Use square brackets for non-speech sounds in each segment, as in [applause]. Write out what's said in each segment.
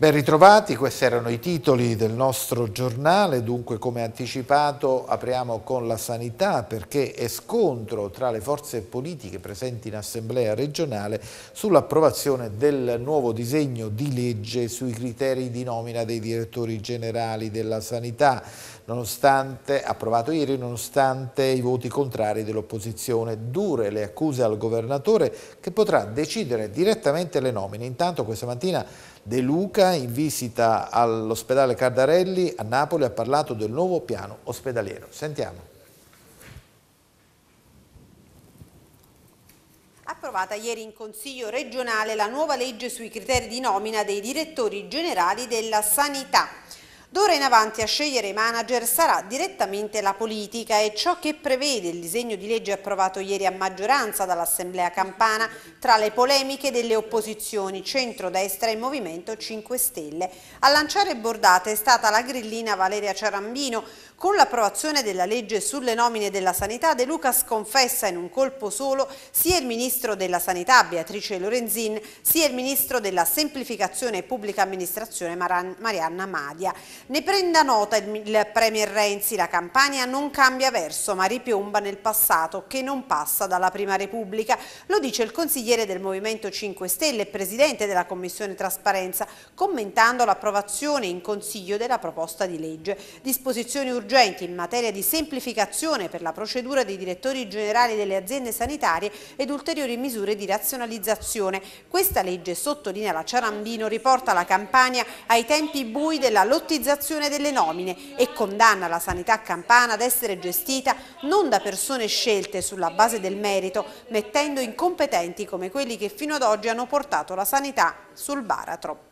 Ben ritrovati, questi erano i titoli del nostro giornale, dunque come anticipato apriamo con la sanità perché è scontro tra le forze politiche presenti in assemblea regionale sull'approvazione del nuovo disegno di legge sui criteri di nomina dei direttori generali della sanità, nonostante, approvato ieri nonostante i voti contrari dell'opposizione. Dure le accuse al governatore che potrà decidere direttamente le nomine. Intanto questa mattina De Luca, in visita all'ospedale Cardarelli a Napoli, ha parlato del nuovo piano ospedaliero. Sentiamo. approvata ieri in Consiglio regionale la nuova legge sui criteri di nomina dei direttori generali della sanità. D'ora in avanti a scegliere i manager sarà direttamente la politica e ciò che prevede il disegno di legge approvato ieri a maggioranza dall'Assemblea Campana tra le polemiche delle opposizioni centrodestra e Movimento 5 Stelle. A lanciare bordate è stata la grillina Valeria Cerambino, con l'approvazione della legge sulle nomine della sanità, De Luca sconfessa in un colpo solo sia il ministro della sanità Beatrice Lorenzin sia il ministro della semplificazione e pubblica amministrazione Marianna Madia. Ne prenda nota il premier Renzi, la campagna non cambia verso ma ripiomba nel passato che non passa dalla Prima Repubblica. Lo dice il consigliere del Movimento 5 Stelle e presidente della Commissione Trasparenza commentando l'approvazione in Consiglio della proposta di legge. Disposizioni urgenti urgenti in materia di semplificazione per la procedura dei direttori generali delle aziende sanitarie ed ulteriori misure di razionalizzazione. Questa legge, sottolinea la Ciarambino, riporta la Campania ai tempi bui della lottizzazione delle nomine e condanna la sanità campana ad essere gestita non da persone scelte sulla base del merito, mettendo incompetenti come quelli che fino ad oggi hanno portato la sanità sul baratro.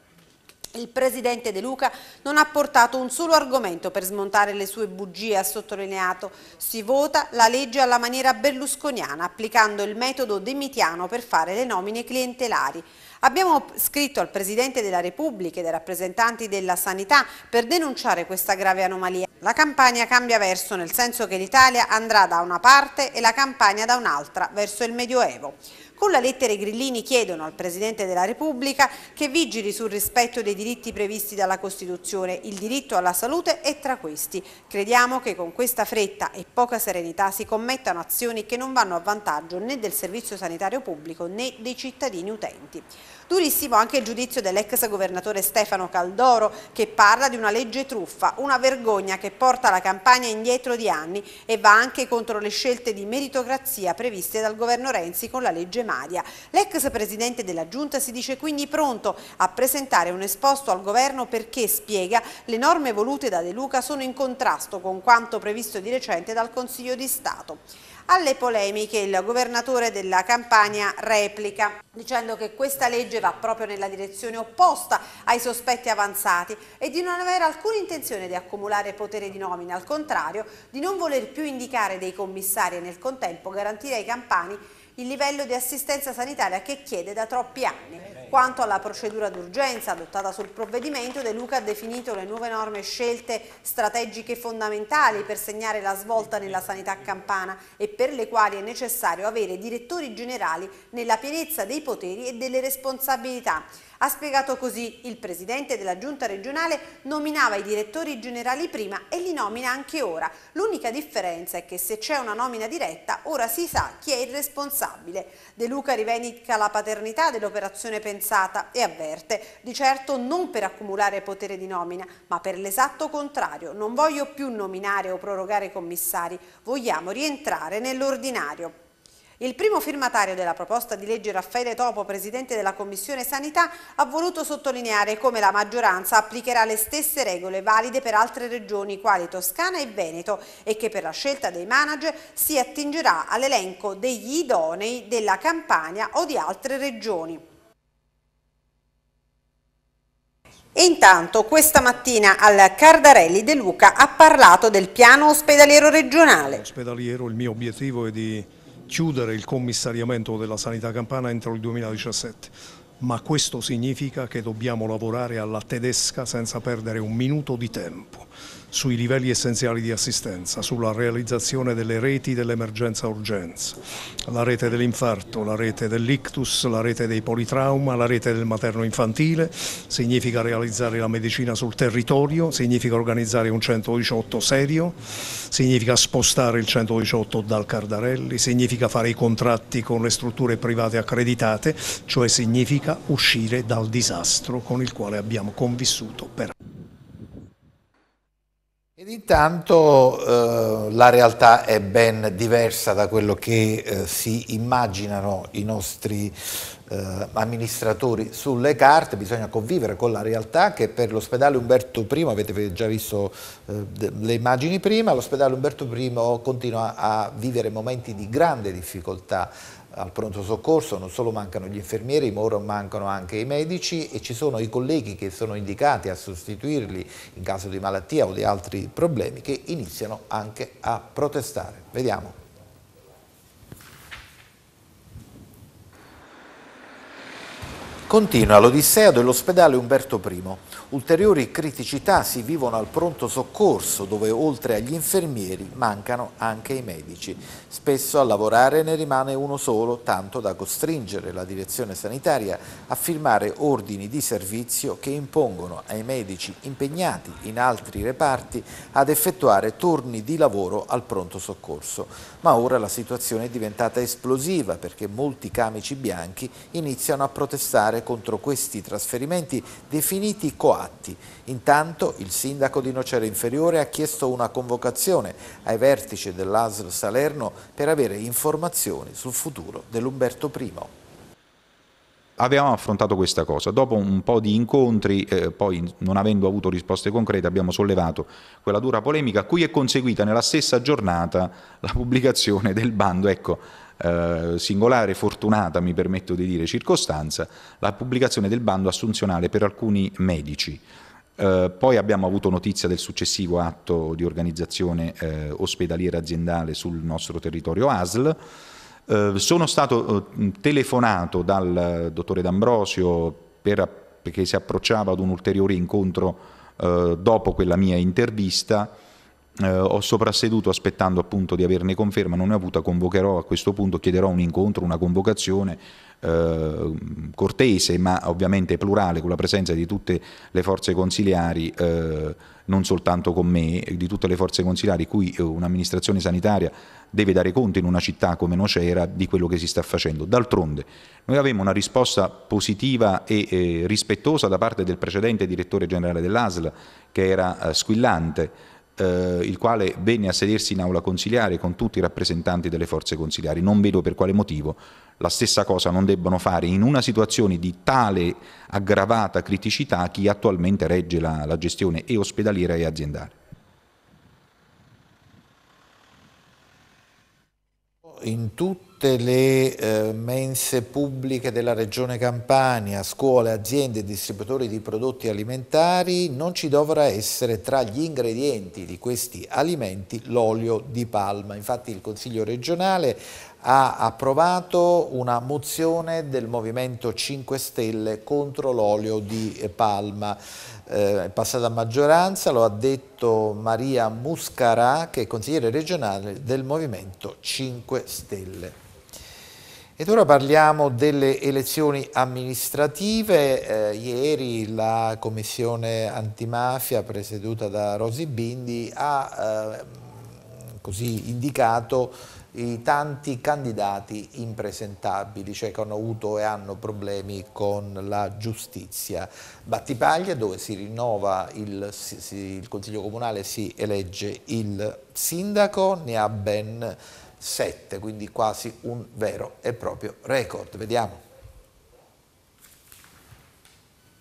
Il presidente De Luca non ha portato un solo argomento per smontare le sue bugie, ha sottolineato. Si vota la legge alla maniera berlusconiana, applicando il metodo demitiano per fare le nomine clientelari. Abbiamo scritto al Presidente della Repubblica e ai rappresentanti della Sanità per denunciare questa grave anomalia. La campagna cambia verso, nel senso che l'Italia andrà da una parte e la campagna da un'altra, verso il Medioevo. Con la lettera i grillini chiedono al Presidente della Repubblica che vigili sul rispetto dei diritti previsti dalla Costituzione. Il diritto alla salute è tra questi. Crediamo che con questa fretta e poca serenità si commettano azioni che non vanno a vantaggio né del servizio sanitario pubblico né dei cittadini utenti. Durissimo anche il giudizio dell'ex governatore Stefano Caldoro che parla di una legge truffa, una vergogna che porta la campagna indietro di anni e va anche contro le scelte di meritocrazia previste dal governo Renzi con la legge Maria. L'ex presidente della Giunta si dice quindi pronto a presentare un esposto al governo perché, spiega, le norme volute da De Luca sono in contrasto con quanto previsto di recente dal Consiglio di Stato. Alle polemiche il governatore della Campania replica dicendo che questa legge va proprio nella direzione opposta ai sospetti avanzati e di non avere alcuna intenzione di accumulare potere di nomina, al contrario di non voler più indicare dei commissari e nel contempo garantire ai campani il livello di assistenza sanitaria che chiede da troppi anni. Quanto alla procedura d'urgenza adottata sul provvedimento, De Luca ha definito le nuove norme scelte strategiche fondamentali per segnare la svolta nella sanità campana e per le quali è necessario avere direttori generali nella pienezza dei poteri e delle responsabilità. Ha spiegato così, il presidente della giunta regionale nominava i direttori generali prima e li nomina anche ora. L'unica differenza è che se c'è una nomina diretta ora si sa chi è il responsabile. De Luca rivendica la paternità dell'operazione pensata e avverte, di certo non per accumulare potere di nomina, ma per l'esatto contrario, non voglio più nominare o prorogare commissari, vogliamo rientrare nell'ordinario. Il primo firmatario della proposta di legge Raffaele Topo, presidente della Commissione Sanità, ha voluto sottolineare come la maggioranza applicherà le stesse regole valide per altre regioni quali Toscana e Veneto e che per la scelta dei manager si attingerà all'elenco degli idonei della Campania o di altre regioni. E intanto questa mattina al Cardarelli De Luca ha parlato del piano ospedaliero regionale. Ospedaliero, il mio obiettivo è di chiudere il commissariamento della sanità campana entro il 2017 ma questo significa che dobbiamo lavorare alla tedesca senza perdere un minuto di tempo sui livelli essenziali di assistenza, sulla realizzazione delle reti dell'emergenza-urgenza, la rete dell'infarto, la rete dell'ictus, la rete dei politrauma, la rete del materno-infantile, significa realizzare la medicina sul territorio, significa organizzare un 118 serio, significa spostare il 118 dal Cardarelli, significa fare i contratti con le strutture private accreditate, cioè significa uscire dal disastro con il quale abbiamo convissuto per anni. Ed intanto eh, la realtà è ben diversa da quello che eh, si immaginano i nostri eh, amministratori sulle carte, bisogna convivere con la realtà che per l'ospedale Umberto I, avete già visto eh, le immagini prima, l'ospedale Umberto I continua a vivere momenti di grande difficoltà al pronto soccorso, non solo mancano gli infermieri, ma ora mancano anche i medici e ci sono i colleghi che sono indicati a sostituirli in caso di malattia o di altri problemi che iniziano anche a protestare. Vediamo. Continua l'odissea dell'ospedale Umberto I. Ulteriori criticità si vivono al pronto soccorso, dove oltre agli infermieri mancano anche i medici. Spesso a lavorare ne rimane uno solo, tanto da costringere la direzione sanitaria a firmare ordini di servizio che impongono ai medici impegnati in altri reparti ad effettuare turni di lavoro al pronto soccorso ma ora la situazione è diventata esplosiva perché molti camici bianchi iniziano a protestare contro questi trasferimenti definiti coatti. Intanto il sindaco di Nocera Inferiore ha chiesto una convocazione ai vertici dell'ASL Salerno per avere informazioni sul futuro dell'Umberto I. Avevamo affrontato questa cosa, dopo un po' di incontri, eh, poi non avendo avuto risposte concrete, abbiamo sollevato quella dura polemica, a cui è conseguita nella stessa giornata la pubblicazione del bando, ecco, eh, singolare, fortunata mi permetto di dire, circostanza, la pubblicazione del bando assunzionale per alcuni medici. Eh, poi abbiamo avuto notizia del successivo atto di organizzazione eh, ospedaliera aziendale sul nostro territorio ASL. Eh, sono stato eh, telefonato dal eh, dottore D'Ambrosio per, perché si approcciava ad un ulteriore incontro dopo quella mia intervista. ho soprasseduto aspettando appunto di averne conferma, non ne ho avuta, convocherò a questo punto, chiederò un incontro, una convocazione eh, cortese ma ovviamente plurale con la presenza di tutte le forze consiliari eh, non soltanto con me, di tutte le forze consiliari cui un'amministrazione sanitaria deve dare conto in una città come Nocera di quello che si sta facendo. D'altronde noi avevamo una risposta positiva e eh, rispettosa da parte del precedente direttore generale dell'ASL che era eh, squillante, eh, il quale venne a sedersi in aula consiliare con tutti i rappresentanti delle forze consiliari. Non vedo per quale motivo la stessa cosa non debbano fare in una situazione di tale aggravata criticità chi attualmente regge la, la gestione e ospedaliera e aziendale. in tutte le eh, mense pubbliche della regione Campania, scuole, aziende e distributori di prodotti alimentari non ci dovrà essere tra gli ingredienti di questi alimenti l'olio di palma. Infatti il Consiglio regionale ha approvato una mozione del Movimento 5 Stelle contro l'olio di palma. Eh, è passata a maggioranza, lo ha detto Maria Muscarà, che è consigliere regionale del Movimento 5 Stelle. Ed ora parliamo delle elezioni amministrative. Eh, ieri la commissione antimafia presieduta da Rosi Bindi ha eh, così indicato i tanti candidati impresentabili, cioè che hanno avuto e hanno problemi con la giustizia. Battipaglia dove si rinnova il, si, si, il Consiglio Comunale, si elegge il sindaco, ne ha ben sette, quindi quasi un vero e proprio record. Vediamo.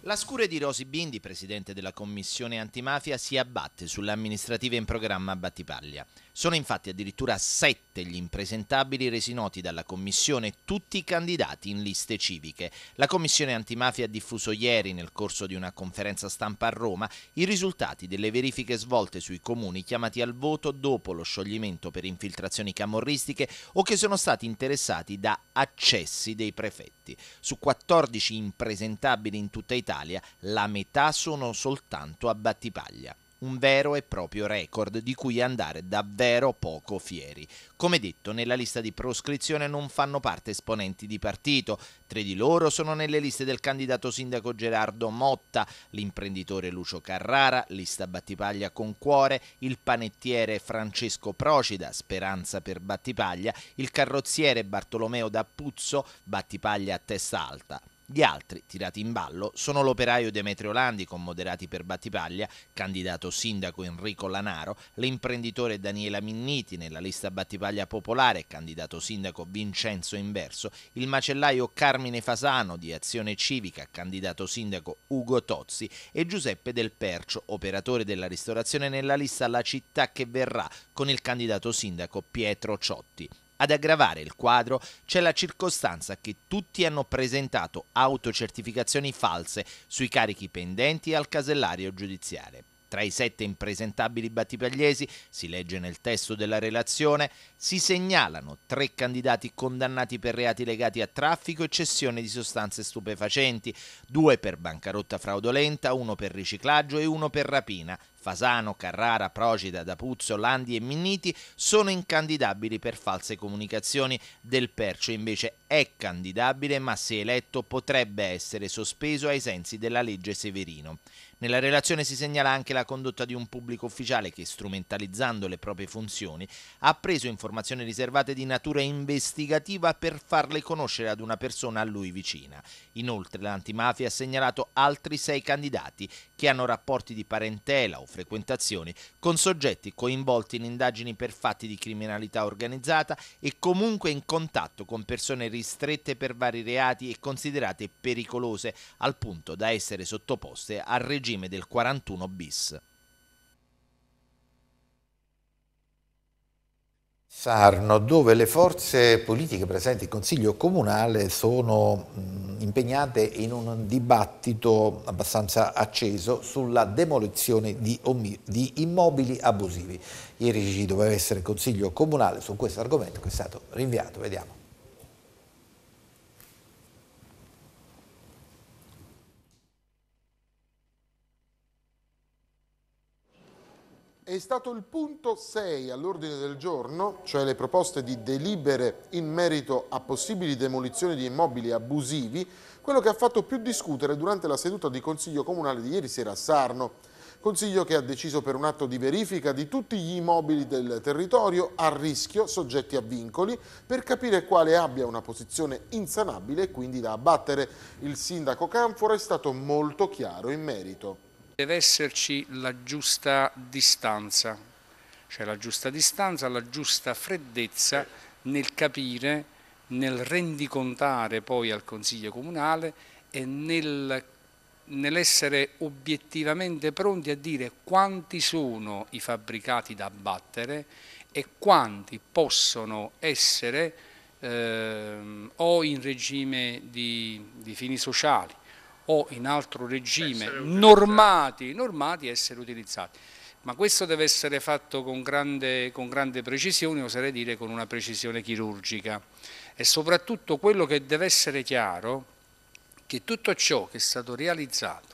La scure di Rosi Bindi, presidente della commissione antimafia, si abbatte sulle amministrative in programma a Battipaglia. Sono infatti addirittura sette gli impresentabili resi noti dalla commissione, tutti candidati in liste civiche. La commissione antimafia ha diffuso ieri, nel corso di una conferenza stampa a Roma, i risultati delle verifiche svolte sui comuni chiamati al voto dopo lo scioglimento per infiltrazioni camorristiche o che sono stati interessati da accessi dei prefetti. Su 14 impresentabili in tutta Italia, d'Italia, la metà sono soltanto a Battipaglia un vero e proprio record di cui andare davvero poco fieri. Come detto, nella lista di proscrizione non fanno parte esponenti di partito, tre di loro sono nelle liste del candidato sindaco Gerardo Motta, l'imprenditore Lucio Carrara, lista Battipaglia con cuore, il panettiere Francesco Procida, speranza per Battipaglia, il carrozziere Bartolomeo D'Appuzzo, Battipaglia a testa alta. Gli altri, tirati in ballo, sono l'operaio Demetrio Landi con Moderati per Battipaglia, candidato sindaco Enrico Lanaro, l'imprenditore Daniela Minniti nella lista Battipaglia Popolare, candidato sindaco Vincenzo Inverso, il macellaio Carmine Fasano di Azione Civica, candidato sindaco Ugo Tozzi e Giuseppe Del Percio, operatore della ristorazione nella lista La città che verrà con il candidato sindaco Pietro Ciotti. Ad aggravare il quadro c'è la circostanza che tutti hanno presentato autocertificazioni false sui carichi pendenti al casellario giudiziario. Tra i sette impresentabili battipagliesi, si legge nel testo della relazione, si segnalano tre candidati condannati per reati legati a traffico e cessione di sostanze stupefacenti, due per bancarotta fraudolenta, uno per riciclaggio e uno per rapina. Fasano, Carrara, Procida, D'Apuzzo, Landi e Minniti sono incandidabili per false comunicazioni. Del Percio invece è candidabile ma se eletto potrebbe essere sospeso ai sensi della legge Severino. Nella relazione si segnala anche la condotta di un pubblico ufficiale che, strumentalizzando le proprie funzioni, ha preso informazioni riservate di natura investigativa per farle conoscere ad una persona a lui vicina. Inoltre l'antimafia ha segnalato altri sei candidati che hanno rapporti di parentela o frequentazioni con soggetti coinvolti in indagini per fatti di criminalità organizzata e comunque in contatto con persone ristrette per vari reati e considerate pericolose, al punto da essere sottoposte a regime regime del 41 bis. Sarno, dove le forze politiche presenti in Consiglio Comunale sono mm, impegnate in un dibattito abbastanza acceso sulla demolizione di, immobili abusivi. Ieri ci doveva essere Consiglio Comunale su questo argomento che è stato rinviato, vediamo. è stato il punto 6 all'ordine del giorno, cioè le proposte di delibere in merito a possibili demolizioni di immobili abusivi, quello che ha fatto più discutere durante la seduta di Consiglio Comunale di ieri sera a Sarno. Consiglio che ha deciso per un atto di verifica di tutti gli immobili del territorio a rischio, soggetti a vincoli, per capire quale abbia una posizione insanabile e quindi da abbattere. Il sindaco Canfora è stato molto chiaro in merito. Deve esserci la giusta distanza, cioè la giusta distanza, la giusta freddezza nel capire, nel rendicontare poi al Consiglio Comunale e nel nell'essere obiettivamente pronti a dire quanti sono i fabbricati da abbattere e quanti possono essere eh, o in regime di, di fini sociali o in altro regime normati, normati essere utilizzati. Ma questo deve essere fatto con grande, con grande precisione, oserei dire con una precisione chirurgica. E soprattutto quello che deve essere chiaro che tutto ciò che è stato realizzato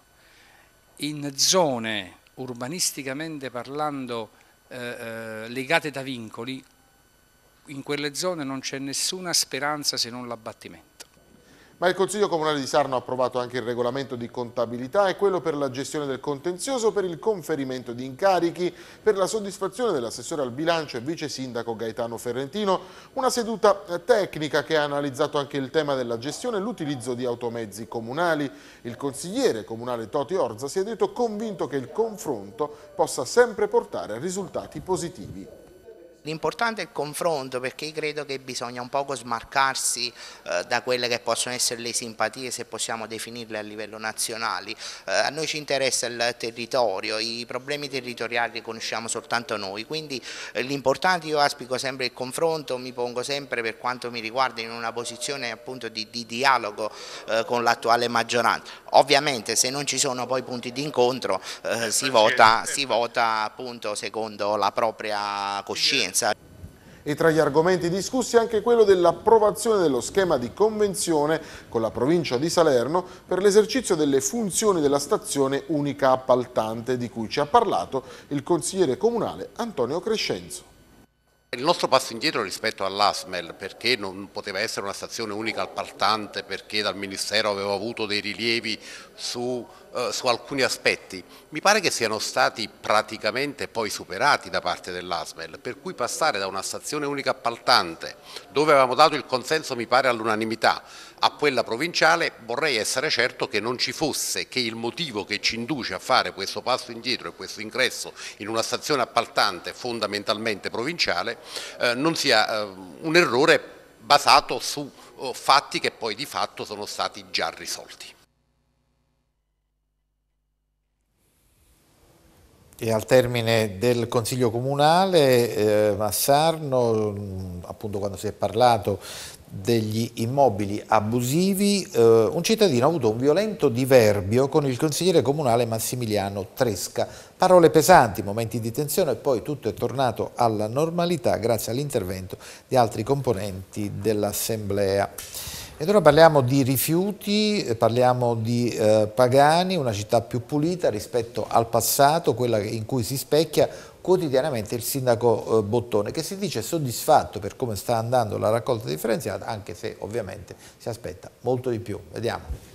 in zone urbanisticamente parlando eh, eh legate da vincoli, in quelle zone non c'è nessuna speranza se non l'abbattimento. Ma il Consiglio Comunale di Sarno ha approvato anche il regolamento di contabilità e quello per la gestione del contenzioso per il conferimento di incarichi per la soddisfazione dell'assessore al bilancio e vice sindaco Gaetano Ferrentino, una seduta eh, tecnica che ha analizzato anche il tema della gestione e l'utilizzo di automezzi comunali. Il consigliere comunale Toti Orza si è detto convinto che il confronto possa sempre portare a risultati positivi l'importante è il confronto perché credo che bisogna un poco smarcarsi eh, da quelle che possono essere le simpatie se possiamo definirle a livello nazionale. Eh, a noi ci interessa il territorio, i problemi territoriali li conosciamo soltanto noi, quindi eh, l'importante io aspico sempre il confronto, mi pongo sempre per quanto mi riguarda in una posizione appunto di, di dialogo eh, con l'attuale maggioranza. Ovviamente se non ci sono poi punti di incontro eh, si, vota, si vota appunto secondo la propria coscienza scienza. E tra gli argomenti discussi anche quello dell'approvazione dello schema di convenzione con la provincia di Salerno per l'esercizio delle funzioni della stazione unica appaltante di cui ci ha parlato il consigliere comunale Antonio Crescenzo. Il nostro passo indietro rispetto all'ASMEL perché non poteva essere una stazione unica appaltante perché dal Ministero aveva avuto dei rilievi su eh, su alcuni aspetti mi pare che siano stati praticamente poi superati da parte dell'ASMEL, per cui passare da una stazione unica appaltante, dove avevamo dato il consenso mi pare all'unanimità, a quella provinciale vorrei essere certo che non ci fosse, che il motivo che ci induce a fare questo passo indietro e questo ingresso in una stazione appaltante fondamentalmente provinciale eh, non sia eh, un errore basato su oh, fatti che poi di fatto sono stati già risolti. E al termine del Consiglio Comunale eh, a Sarno, mm, appunto quando si è parlato degli immobili abusivi, eh, un cittadino ha avuto un violento diverbio con il consigliere comunale Massimiliano Tresca. Parole pesanti, momenti di tensione e poi tutto è tornato alla normalità grazie all'intervento di altri componenti dell'Assemblea. E allora parliamo di rifiuti, eh, parliamo di eh, Pagani, una città più pulita rispetto al passato, quella in cui si specchia quotidianamente il sindaco eh, Bottone, che si dice soddisfatto per come sta andando la raccolta differenziata, anche se ovviamente si aspetta molto di più. Vediamo.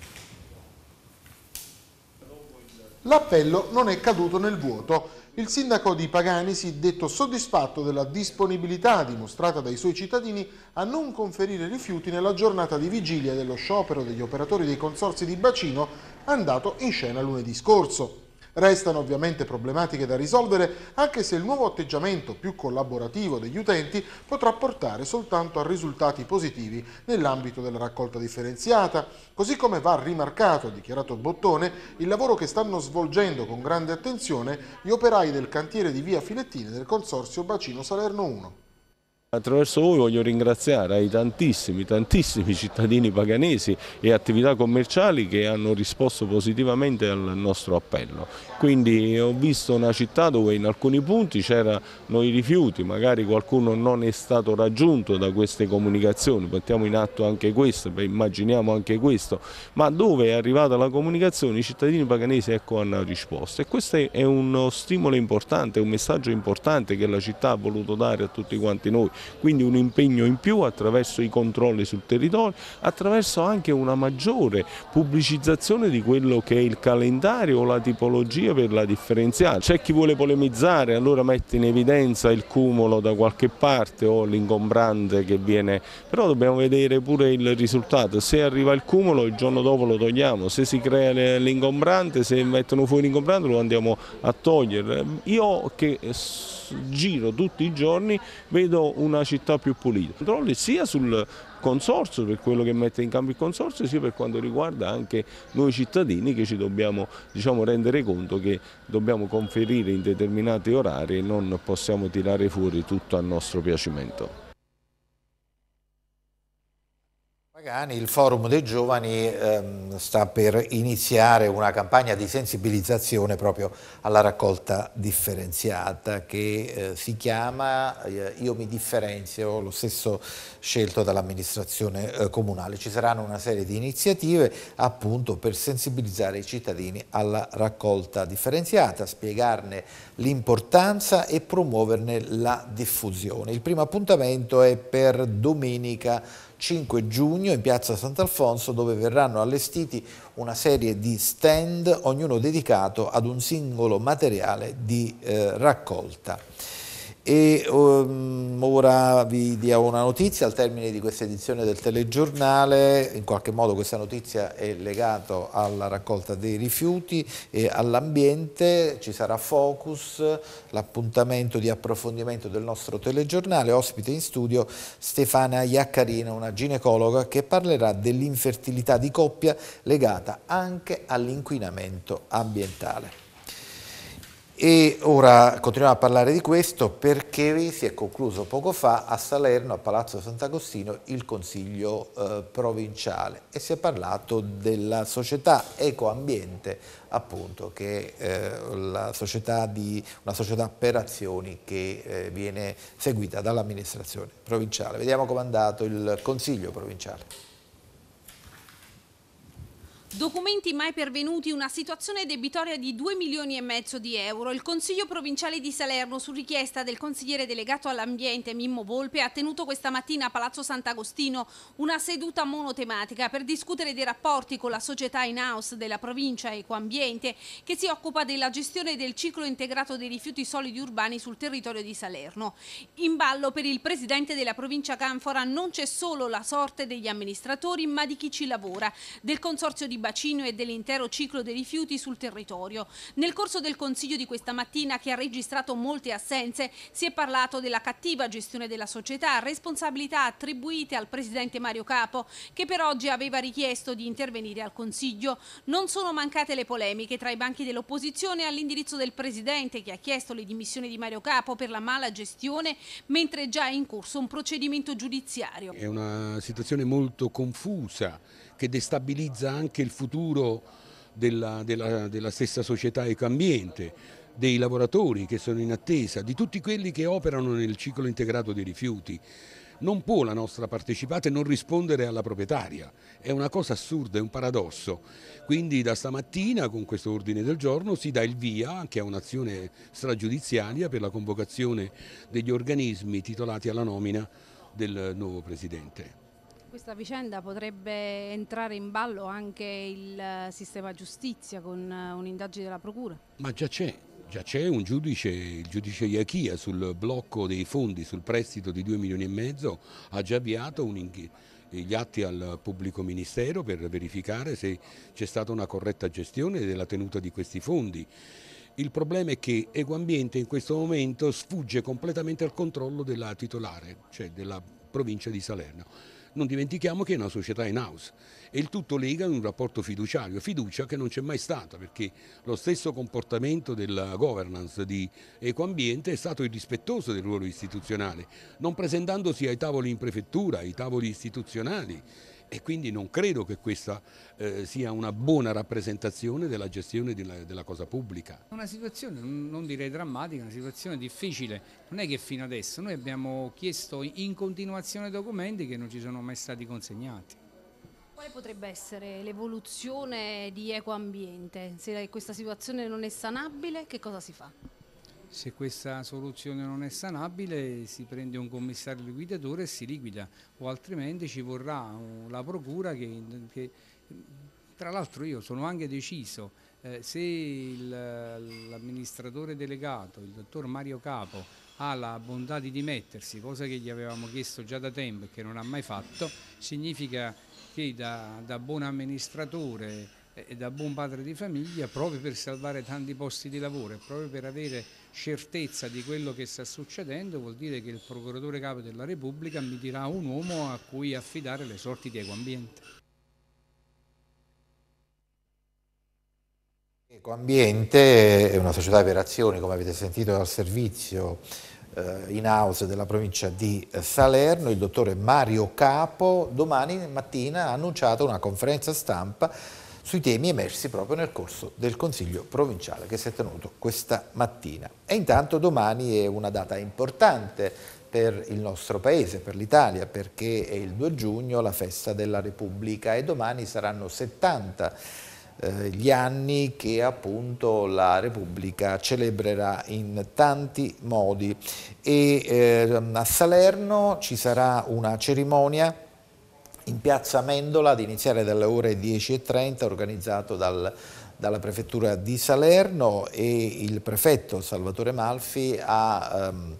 L'appello non è caduto nel vuoto. Il sindaco di Pagani si è detto soddisfatto della disponibilità dimostrata dai suoi cittadini a non conferire rifiuti nella giornata di vigilia dello sciopero degli operatori dei consorsi di bacino andato in scena lunedì scorso. Restano ovviamente problematiche da risolvere, anche se il nuovo atteggiamento più collaborativo degli utenti potrà portare soltanto a risultati positivi nell'ambito della raccolta differenziata, così come va rimarcato, ha dichiarato Bottone, il lavoro che stanno svolgendo con grande attenzione gli operai del cantiere di via Filettini del Consorzio Bacino Salerno 1. Attraverso voi voglio ringraziare i tantissimi, tantissimi [laughs] cittadini paganesi e attività commerciali che hanno risposto positivamente al nostro appello. Quindi ho visto una città dove in alcuni punti c'erano i rifiuti, magari qualcuno non è stato raggiunto da queste comunicazioni, mettiamo in atto anche questo, immaginiamo anche questo, ma dove è arrivata la comunicazione i cittadini paganesi ecco, hanno risposto e questo è uno stimolo importante, un messaggio importante che la città ha voluto dare a tutti quanti noi quindi un impegno in più attraverso i controlli sul territorio, attraverso anche una maggiore pubblicizzazione di quello che è il calendario o la tipologia per la differenziale. C'è chi vuole polemizzare, allora mette in evidenza il cumulo da qualche parte o l'ingombrante che viene, però dobbiamo vedere pure il risultato, se arriva il cumulo il giorno dopo lo togliamo, se si crea l'ingombrante, se mettono fuori l'ingombrante lo andiamo a togliere. Io che giro tutti i giorni vedo un una città più pulita. Controlli sia sul consorzio, per quello che mette in campo il consorzio, sia per quanto riguarda anche noi cittadini che ci dobbiamo diciamo, rendere conto che dobbiamo conferire in determinati orari e non possiamo tirare fuori tutto a nostro piacimento. il Forum dei Giovani ehm, sta per iniziare una campagna di sensibilizzazione proprio alla raccolta differenziata che eh, si chiama eh, Io mi differenzio, lo stesso scelto dall'amministrazione eh, comunale. Ci saranno una serie di iniziative appunto per sensibilizzare i cittadini alla raccolta differenziata, spiegarne l'importanza e promuoverne la diffusione. Il primo appuntamento è per domenica 5 giugno in piazza Sant'Alfonso dove verranno allestiti una serie di stand, ognuno dedicato ad un singolo materiale di eh, raccolta. E um, ora vi dia una notizia al termine di questa edizione del telegiornale, in qualche modo questa notizia è legata alla raccolta dei rifiuti e all'ambiente, ci sarà Focus, l'appuntamento di approfondimento del nostro telegiornale, ospite in studio Stefana Iaccarina, una ginecologa che parlerà dell'infertilità di coppia legata anche all'inquinamento ambientale. E ora continuiamo a parlare di questo perché si è concluso poco fa a Salerno, a Palazzo Sant'Agostino, il Consiglio eh, provinciale e si è parlato della società Ecoambiente, appunto, che è eh, società di, una società per azioni che eh, viene seguita dall'amministrazione provinciale. Vediamo com'è andato il Consiglio provinciale. Documenti mai pervenuti, una situazione debitoria di 2 milioni e mezzo di euro. Il Consiglio Provinciale di Salerno, su richiesta del consigliere delegato all'ambiente Mimmo Volpe, ha tenuto questa mattina a Palazzo Sant'Agostino una seduta monotematica per discutere dei rapporti con la società in-house della provincia Ecoambiente che si occupa della gestione del ciclo integrato dei rifiuti solidi urbani sul territorio di Salerno. In ballo per il presidente della provincia Canfora non c'è solo la sorte degli amministratori ma di chi ci lavora, del consorzio di bacino e dell'intero ciclo dei rifiuti sul territorio. Nel corso del Consiglio di questa mattina, che ha registrato molte assenze, si è parlato della cattiva gestione della società, responsabilità attribuite al Presidente Mario Capo, che per oggi aveva richiesto di intervenire al Consiglio. Non sono mancate le polemiche tra i banchi dell'opposizione all'indirizzo del Presidente, che ha chiesto le dimissioni di Mario Capo per la mala gestione, mentre già è in corso un procedimento giudiziario. È una situazione molto confusa che destabilizza anche il futuro della, della, della stessa società ecoambiente, dei lavoratori che sono in attesa, di tutti quelli che operano nel ciclo integrato dei rifiuti. Non può la nostra partecipata non rispondere alla proprietaria, è una cosa assurda, è un paradosso. Quindi da stamattina con questo ordine del giorno si dà il via anche a un'azione stragiudiziaria per la convocazione degli organismi titolati alla nomina del nuovo Presidente questa vicenda potrebbe entrare in ballo anche il eh, sistema giustizia con eh, un'indagine della Procura? Ma già c'è, già c'è un giudice, il giudice Iachia sul blocco dei fondi, sul prestito di 2 milioni e mezzo, ha già avviato gli atti al pubblico ministero per verificare se c'è stata una corretta gestione della tenuta di questi fondi. Il problema è che Eguambiente in questo momento sfugge completamente al controllo della titolare, cioè della provincia di Salerno. Non dimentichiamo che è una società in house e il tutto lega in un rapporto fiduciario, fiducia che non c'è mai stata perché lo stesso comportamento della governance di Ecoambiente è stato irrispettoso del ruolo istituzionale, non presentandosi ai tavoli in prefettura, ai tavoli istituzionali e quindi non credo che questa eh, sia una buona rappresentazione della gestione della, della cosa pubblica. Una situazione, non direi drammatica, una situazione difficile, non è che fino adesso noi abbiamo chiesto in continuazione documenti che non ci sono mai stati consegnati. Quale potrebbe essere l'evoluzione di Ecoambiente? Se questa situazione non è sanabile, che cosa si fa? Se questa soluzione non è sanabile si prende un commissario liquidatore e si liquida o altrimenti ci vorrà uh, la procura che, che tra l'altro io sono anche deciso eh, se l'amministratore delegato, il dottor Mario Capo, ha la bontà di dimettersi, cosa che gli avevamo chiesto già da tempo e che non ha mai fatto, significa che da, da buon amministratore e da buon padre di famiglia proprio per salvare tanti posti di lavoro e proprio per avere certezza di quello che sta succedendo vuol dire che il procuratore capo della Repubblica mi dirà un uomo a cui affidare le sorti di Ecoambiente. Ecoambiente è una società per azioni, come avete sentito dal servizio eh, in house della provincia di Salerno, il dottore Mario Capo domani mattina ha annunciato una conferenza stampa sui temi emersi proprio nel corso del Consiglio provinciale che si è tenuto questa mattina. E intanto domani è una data importante per il nostro paese, per l'Italia, perché è il 2 giugno la festa della Repubblica e domani saranno 70 eh, gli anni che appunto la Repubblica celebrerà in tanti modi e eh, a Salerno ci sarà una cerimonia in piazza Mendola ad iniziare dalle ore 10.30 organizzato dal, dalla prefettura di Salerno e il prefetto Salvatore Malfi ha ehm,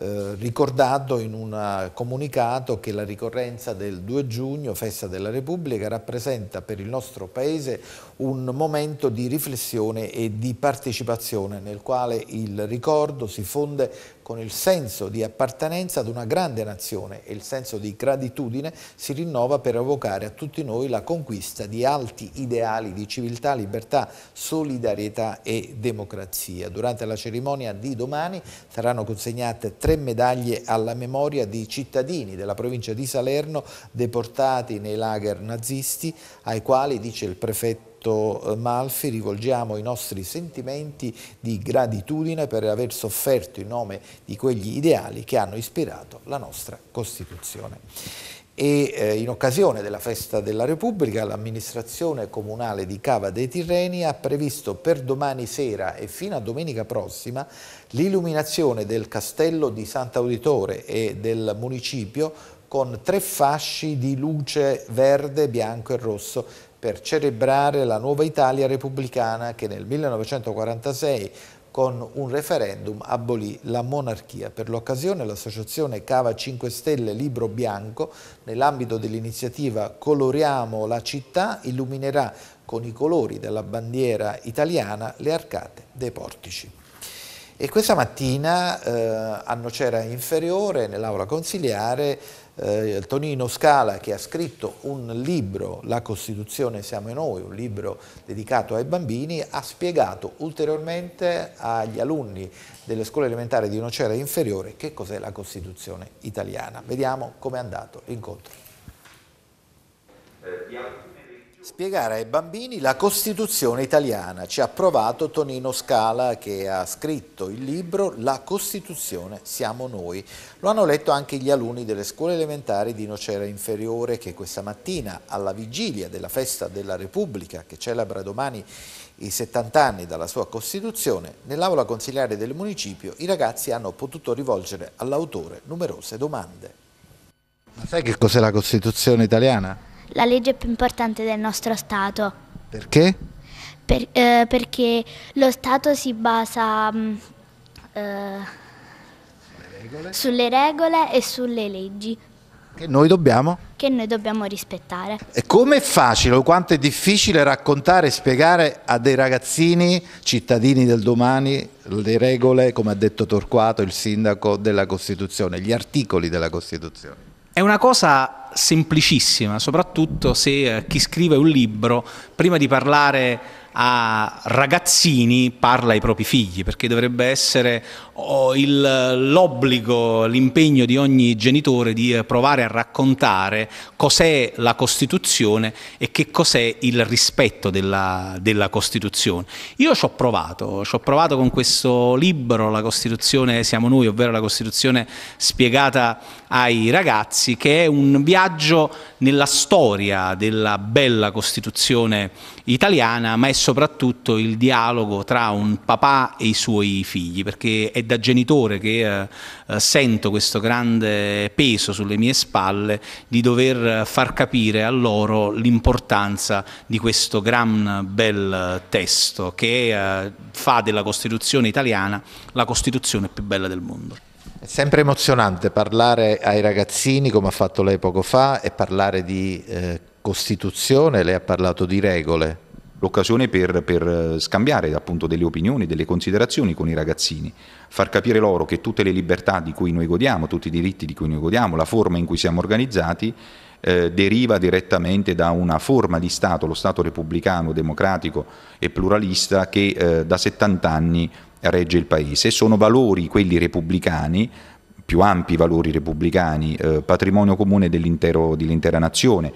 eh, ricordato in un comunicato che la ricorrenza del 2 giugno, festa della Repubblica, rappresenta per il nostro Paese un momento di riflessione e di partecipazione nel quale il ricordo si fonde con il senso di appartenenza ad una grande nazione e il senso di gratitudine si rinnova per evocare a tutti noi la conquista di alti ideali di civiltà, libertà, solidarietà e democrazia. Durante la cerimonia di domani saranno consegnate tre medaglie alla memoria di cittadini della provincia di Salerno deportati nei lager nazisti ai quali, dice il prefetto, detto eh, Malfi, rivolgiamo i nostri sentimenti di gratitudine per aver sofferto in nome di quegli ideali che hanno ispirato la nostra Costituzione e eh, in occasione della festa della Repubblica l'amministrazione comunale di Cava dei Tirreni ha previsto per domani sera e fino a domenica prossima l'illuminazione del castello di Sant'Auditore e del municipio con tre fasci di luce verde, bianco e rosso per celebrare la nuova Italia repubblicana che nel 1946 con un referendum abolì la monarchia. Per l'occasione l'associazione Cava 5 Stelle Libro Bianco, nell'ambito dell'iniziativa Coloriamo la città, illuminerà con i colori della bandiera italiana le arcate dei portici. E questa mattina eh, a Nocera Inferiore, nell'aula consiliare, eh, Tonino Scala che ha scritto un libro, La Costituzione siamo noi, un libro dedicato ai bambini, ha spiegato ulteriormente agli alunni delle scuole elementari di Nocera Inferiore che cos'è la Costituzione italiana. Vediamo com'è andato l'incontro. Eh, Spiegare ai bambini la Costituzione italiana, ci ha provato Tonino Scala che ha scritto il libro La Costituzione siamo noi. Lo hanno letto anche gli alunni delle scuole elementari di Nocera Inferiore che questa mattina, alla vigilia della festa della Repubblica che celebra domani i 70 anni dalla sua Costituzione, nell'aula consiliare del municipio i ragazzi hanno potuto rivolgere all'autore numerose domande. Ma sai che cos'è la Costituzione italiana? la legge più importante del nostro Stato. Perché? Per, eh, perché lo Stato si basa mh, mm, eh, sulle regole e sulle leggi. Che noi dobbiamo? Che noi dobbiamo rispettare. E come è facile o quanto è difficile raccontare e spiegare a dei ragazzini, cittadini del domani, le regole, come ha detto Torquato, il sindaco, della Costituzione, gli articoli della Costituzione? È una cosa semplicissima, soprattutto se eh, chi scrive un libro, prima di parlare a ragazzini parla ai propri figli, perché dovrebbe essere oh, il, l'obbligo, l'impegno di ogni genitore di provare a raccontare cos'è la Costituzione e che cos'è il rispetto della, della Costituzione. Io ci ho provato, ci ho provato con questo libro, La Costituzione siamo noi, ovvero la Costituzione spiegata ai ragazzi, che è un viaggio nella storia della bella Costituzione italiana, ma è soprattutto il dialogo tra un papà e i suoi figli, perché è da genitore che eh, eh, sento questo grande peso sulle mie spalle di dover far capire a loro l'importanza di questo gran bel testo che eh, fa della Costituzione italiana la Costituzione più bella del mondo. È sempre emozionante parlare ai ragazzini, come ha fatto lei poco fa, e parlare di eh, Costituzione, lei ha parlato di regole. L'occasione per, per eh, scambiare appunto delle opinioni, delle considerazioni con i ragazzini, far capire loro che tutte le libertà di cui noi godiamo, tutti i diritti di cui noi godiamo, la forma in cui siamo organizzati, eh, deriva direttamente da una forma di Stato, lo Stato repubblicano, democratico e pluralista che eh, da 70 anni regge il Paese. Sono valori, quelli repubblicani, più ampi valori repubblicani, eh, patrimonio comune dell'intera nazione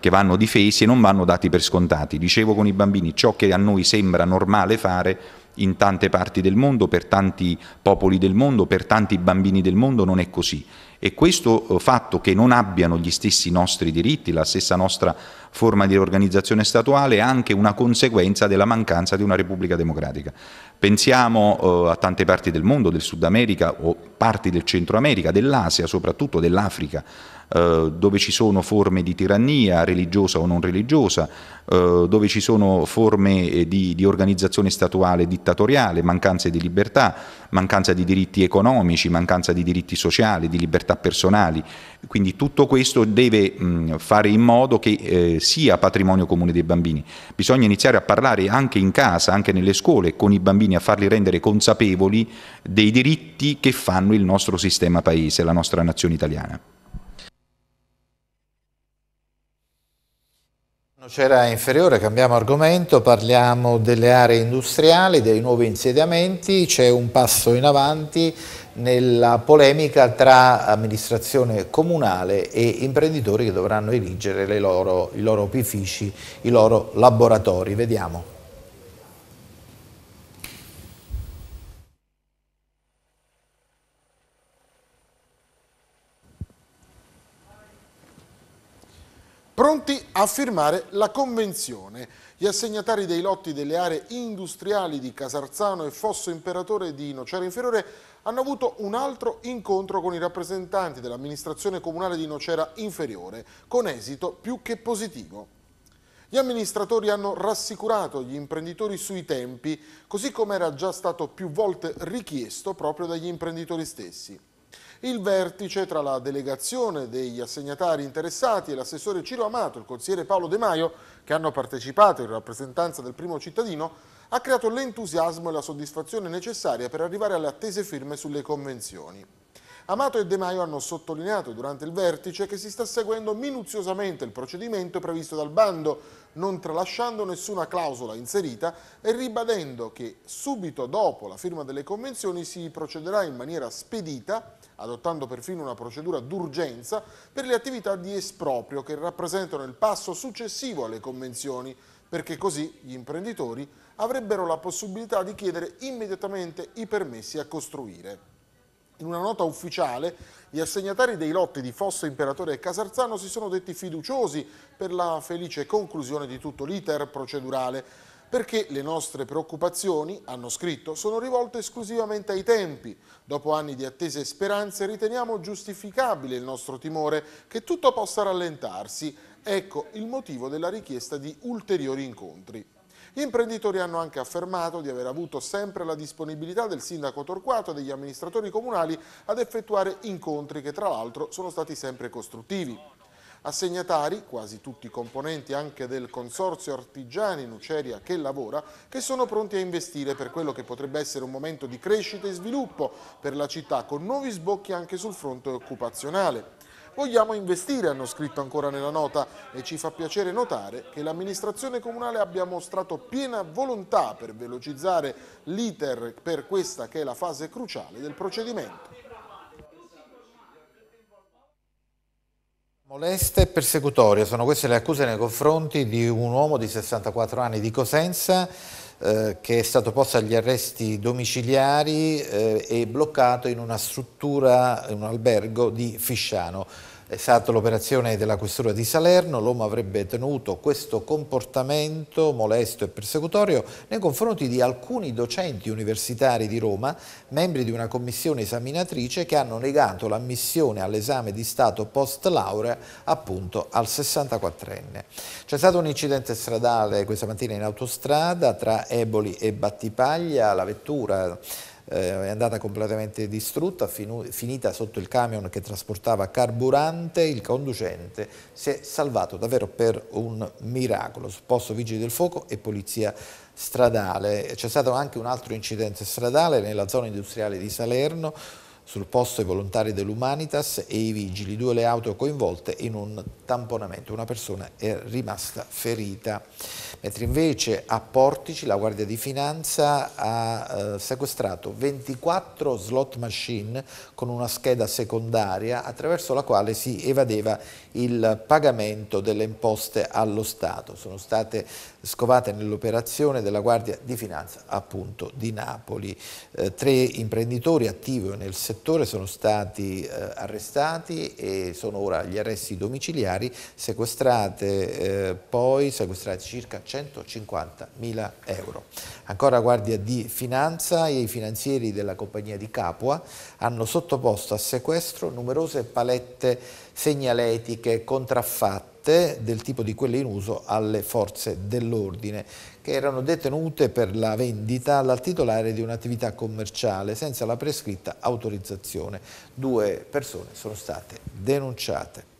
che vanno difesi e non vanno dati per scontati. Dicevo con i bambini, ciò che a noi sembra normale fare in tante parti del mondo, per tanti popoli del mondo, per tanti bambini del mondo non è così. E questo eh, fatto che non abbiano gli stessi nostri diritti, la stessa nostra forma di organizzazione statuale, è anche una conseguenza della mancanza di una Repubblica democratica. Pensiamo eh, a tante parti del mondo, del Sud America o parti del Centro America, dell'Asia soprattutto, dell'Africa, eh, dove ci sono forme di tirannia religiosa o non religiosa, eh, dove ci sono forme eh, di, di organizzazione statuale dittatoriale, mancanze di libertà, mancanza di diritti economici, mancanza di diritti sociali, di libertà personali. Quindi tutto questo deve fare in modo che sia patrimonio comune dei bambini. Bisogna iniziare a parlare anche in casa, anche nelle scuole, con i bambini, a farli rendere consapevoli dei diritti che fanno il nostro sistema paese, la nostra nazione italiana. C'era inferiore, cambiamo argomento, parliamo delle aree industriali, dei nuovi insediamenti, c'è un passo in avanti nella polemica tra amministrazione comunale e imprenditori che dovranno erigere loro, i loro opifici, i loro laboratori. Vediamo. pronti a firmare la convenzione. Gli assegnatari dei lotti delle aree industriali di Casarzano e Fosso Imperatore di Nocera Inferiore hanno avuto un altro incontro con i rappresentanti dell'amministrazione comunale di Nocera Inferiore, con esito più che positivo. Gli amministratori hanno rassicurato gli imprenditori sui tempi, così come era già stato più volte richiesto proprio dagli imprenditori stessi. Il vertice tra la delegazione degli assegnatari interessati e l'assessore Ciro Amato e il consigliere Paolo De Maio, che hanno partecipato in rappresentanza del primo cittadino, ha creato l'entusiasmo e la soddisfazione necessaria per arrivare alle attese firme sulle convenzioni. Amato e De Maio hanno sottolineato durante il vertice che si sta seguendo minuziosamente il procedimento previsto dal bando, non tralasciando nessuna clausola inserita e ribadendo che subito dopo la firma delle convenzioni si procederà in maniera spedita adottando perfino una procedura d'urgenza per le attività di esproprio che rappresentano il passo successivo alle convenzioni, perché così gli imprenditori avrebbero la possibilità di chiedere immediatamente i permessi a costruire. In una nota ufficiale, gli assegnatari dei lotti di Fosso Imperatore e Casarzano si sono detti fiduciosi per la felice conclusione di tutto l'iter procedurale perché le nostre preoccupazioni, hanno scritto, sono rivolte esclusivamente ai tempi. Dopo anni di attese e speranze riteniamo giustificabile il nostro timore che tutto possa rallentarsi. Ecco il motivo della richiesta di ulteriori incontri. Gli imprenditori hanno anche affermato di aver avuto sempre la disponibilità del sindaco Torquato e degli amministratori comunali ad effettuare incontri che tra l'altro sono stati sempre costruttivi. Assegnatari, quasi tutti componenti anche del consorzio artigiani Nuceria che lavora, che sono pronti a investire per quello che potrebbe essere un momento di crescita e sviluppo per la città, con nuovi sbocchi anche sul fronte occupazionale. Vogliamo investire, hanno scritto ancora nella nota, e ci fa piacere notare che l'amministrazione comunale abbia mostrato piena volontà per velocizzare l'iter per questa che è la fase cruciale del procedimento. Moleste e persecutorie sono queste le accuse nei confronti di un uomo di 64 anni di Cosenza eh, che è stato posto agli arresti domiciliari eh, e bloccato in una struttura, in un albergo di Fisciano. È stata l'operazione della Questura di Salerno, l'uomo avrebbe tenuto questo comportamento molesto e persecutorio nei confronti di alcuni docenti universitari di Roma, membri di una commissione esaminatrice che hanno negato l'ammissione all'esame di Stato post laurea appunto al 64enne. C'è stato un incidente stradale questa mattina in autostrada tra Eboli e Battipaglia, la vettura eh, è andata completamente distrutta, finita sotto il camion che trasportava carburante, il conducente si è salvato davvero per un miracolo, Posto vigili del fuoco e polizia stradale. C'è stato anche un altro incidente stradale nella zona industriale di Salerno, sul posto i volontari dell'Umanitas e i vigili, due le auto coinvolte in un tamponamento. Una persona è rimasta ferita. Mentre invece a Portici la Guardia di Finanza ha eh, sequestrato 24 slot machine con una scheda secondaria attraverso la quale si evadeva il pagamento delle imposte allo Stato. Sono state scovate nell'operazione della Guardia di Finanza appunto di Napoli. Eh, tre imprenditori attivi nel settore settore sono stati eh, arrestati e sono ora gli arresti domiciliari, sequestrate eh, poi sequestrati circa 150 mila euro. Ancora Guardia di Finanza e i finanzieri della compagnia di Capua hanno sottoposto a sequestro numerose palette segnaletiche contraffatte coperte del tipo di quelle in uso alle forze dell'ordine, che erano detenute per la vendita alla titolare di un'attività commerciale senza la prescritta autorizzazione. Due persone sono state denunciate.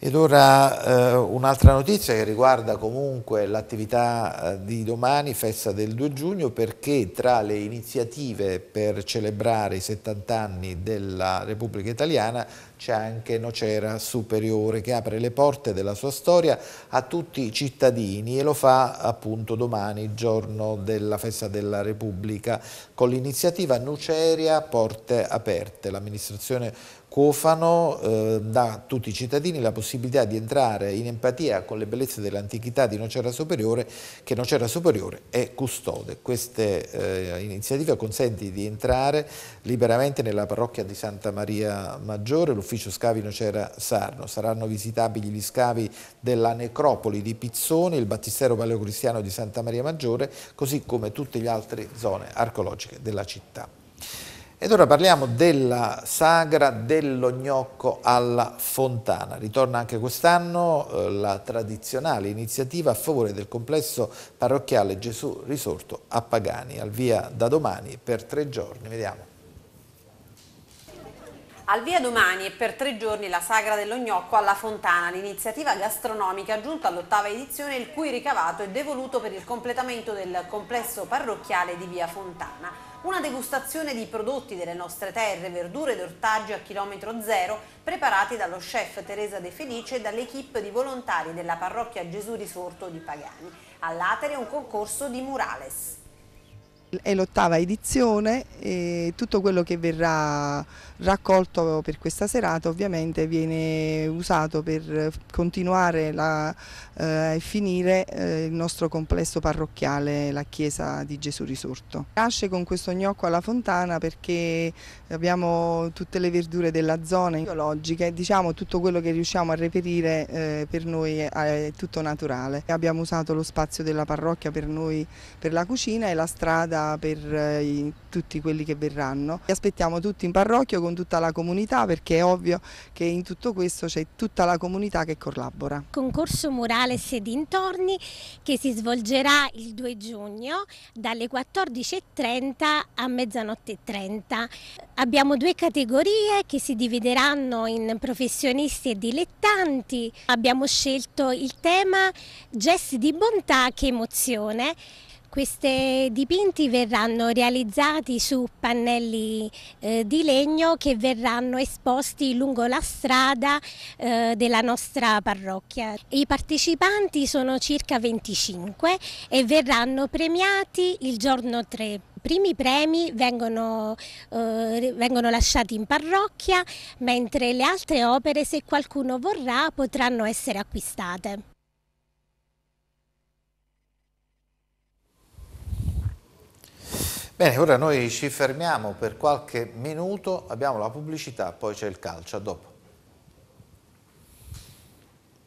Ed ora eh, un'altra notizia che riguarda comunque l'attività eh, di domani, festa del 2 giugno, perché tra le iniziative per celebrare i 70 anni della Repubblica Italiana c'è anche Nocera Superiore che apre le porte della sua storia a tutti i cittadini e lo fa appunto domani, giorno della festa della Repubblica, con l'iniziativa Noceria Porte Aperte. L'amministrazione cofano eh, dà a tutti i cittadini la possibilità di entrare in empatia con le bellezze dell'antichità di Nocera Superiore, che Nocera Superiore è custode. Queste eh, iniziative consente di entrare liberamente nella parrocchia di Santa Maria Maggiore, l'ufficio scavi Nocera Sarno. Saranno visitabili gli scavi della necropoli di Pizzone, il battistero paleocristiano di Santa Maria Maggiore, così come tutte le altre zone archeologiche della città. Ed ora parliamo della sagra dell'Ognocco alla Fontana. Ritorna anche quest'anno eh, la tradizionale iniziativa a favore del complesso parrocchiale Gesù Risorto a Pagani, al via da domani per tre giorni. Vediamo. Al via domani e per tre giorni la Sagra dell'Ognocco alla Fontana, l'iniziativa gastronomica giunta all'ottava edizione il cui ricavato è devoluto per il completamento del complesso parrocchiale di via Fontana una degustazione di prodotti delle nostre terre, verdure ed ortaggi a chilometro zero, preparati dallo chef Teresa De Felice e dall'equipe di volontari della parrocchia Gesù Risorto di Pagani. All'Atere un concorso di murales. È l'ottava edizione e tutto quello che verrà raccolto per questa serata ovviamente viene usato per continuare a eh, finire eh, il nostro complesso parrocchiale, la chiesa di Gesù risorto. Nasce con questo gnocco alla fontana perché abbiamo tutte le verdure della zona e diciamo tutto quello che riusciamo a reperire eh, per noi è tutto naturale. Abbiamo usato lo spazio della parrocchia per noi per la cucina e la strada per eh, tutti quelli che verranno. Li aspettiamo tutti in parrocchia con tutta la comunità perché è ovvio che in tutto questo c'è tutta la comunità che collabora. Concorso Murales e dintorni che si svolgerà il 2 giugno dalle 14.30 a mezzanotte 30. Abbiamo due categorie che si divideranno in professionisti e dilettanti. Abbiamo scelto il tema gesti di bontà che emozione questi dipinti verranno realizzati su pannelli eh, di legno che verranno esposti lungo la strada eh, della nostra parrocchia. I partecipanti sono circa 25 e verranno premiati il giorno 3 i primi premi vengono, eh, vengono, lasciati in parrocchia, mentre le altre opere, se qualcuno vorrà, potranno essere acquistate. Bene, ora noi ci fermiamo per qualche minuto, abbiamo la pubblicità, poi c'è il calcio, a dopo.